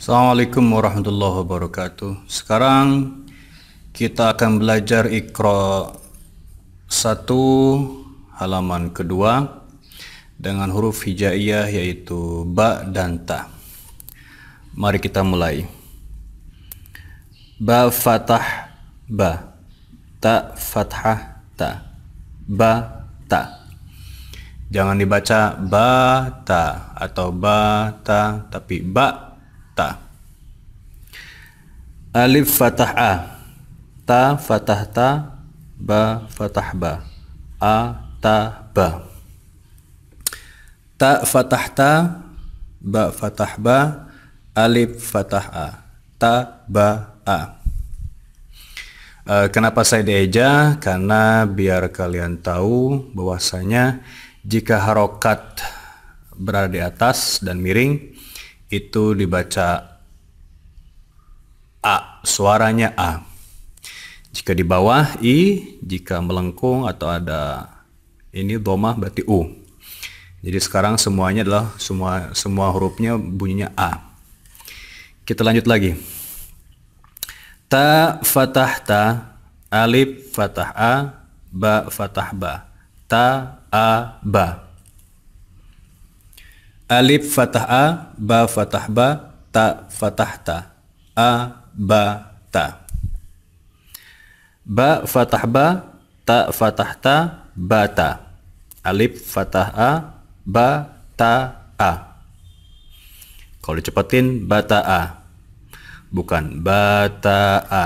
Assalamualaikum warahmatullahi wabarakatuh. Sekarang kita akan belajar Iqra 1 halaman kedua dengan huruf hijaiyah yaitu ba dan ta. Mari kita mulai. Ba fatah ba. Ta fathah ta. Ba ta. Jangan dibaca ba ta atau ba ta tapi ba ta alif fatah a ta fatah ta ba fatah ba a ta ba ta fatah ta ba fatah ba alif fatah a ta ba a eh, kenapa saya dieja karena biar kalian tahu bahwasanya jika harokat berada di atas dan miring itu dibaca A, suaranya A. Jika di bawah I, jika melengkung atau ada ini domah berarti U. Jadi sekarang semuanya adalah semua semua hurufnya bunyinya A. Kita lanjut lagi. Ta fatah ta, alif fatah a, ba fatah ba, ta a ba. Alif fatah a, ba fatah ba, ta fatah ta. A ba ta. Ba fatah ba, ta fatah ta, ba ta. Alif fatah a, ba ta a. Kalau dicepetin bata a. Bukan bata a,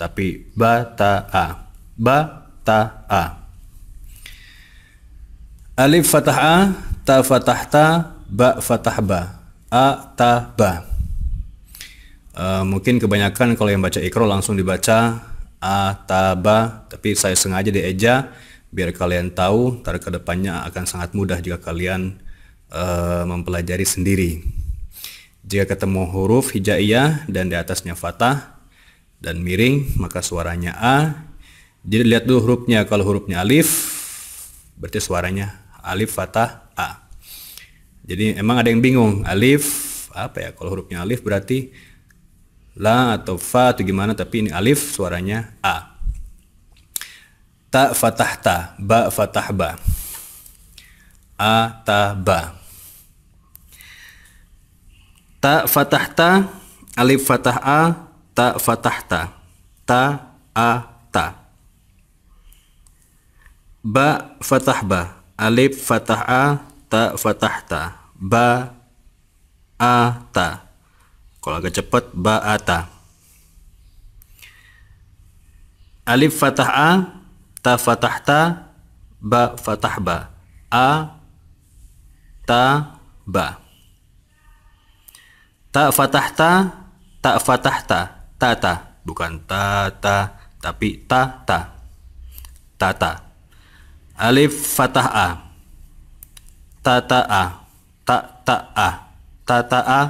tapi bata a. ba ta a. Alif fatah a, ta fatah ta, ba fathah ba a ta ba uh, mungkin kebanyakan kalau yang baca ikro langsung dibaca a ta ba tapi saya sengaja dieja biar kalian tahu ke depannya akan sangat mudah jika kalian uh, mempelajari sendiri jika ketemu huruf hijaiyah dan di atasnya fatah dan miring maka suaranya a jadi lihat dulu hurufnya kalau hurufnya alif berarti suaranya alif fatah jadi emang ada yang bingung, alif apa ya? Kalau hurufnya alif berarti la atau fa atau gimana, tapi ini alif suaranya a. Ta fatah ta, ba fatah ba. A ta ba. Ta fatah ta, alif fatah a, ta fatah ta. Ta a ta. Ba fatah ba, alif fatah a, ta fatahta ba a ta kalau agak cepat ba a ta alif fatah a ta fatahta ba fatah ba a ta ba ta fatahta ta fatahta fatah ta ta bukan ta ta tapi ta ta ta ta alif fatah a ta ta ta ta ta ta a, a, a,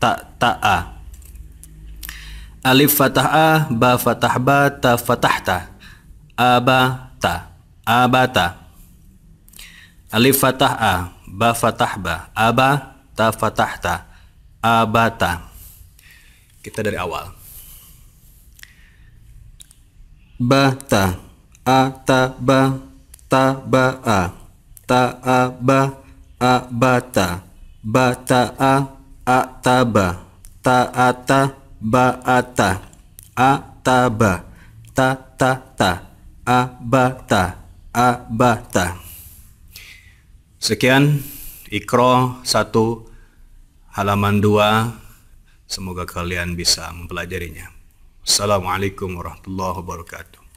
ta ta a, alif fatah a ba fatah ba ta fatah ta ta aba abata alif fatah a ba fatah ba aba ta fatah ta aba abata kita dari awal ba ta, a ta ba ta ba a ta a ba a bata bata a a taba ta ata ba ata a taba ta ta ta a bata a bata sekian ikro 1 halaman 2 semoga kalian bisa mempelajarinya Assalamualaikum warahmatullahi wabarakatuh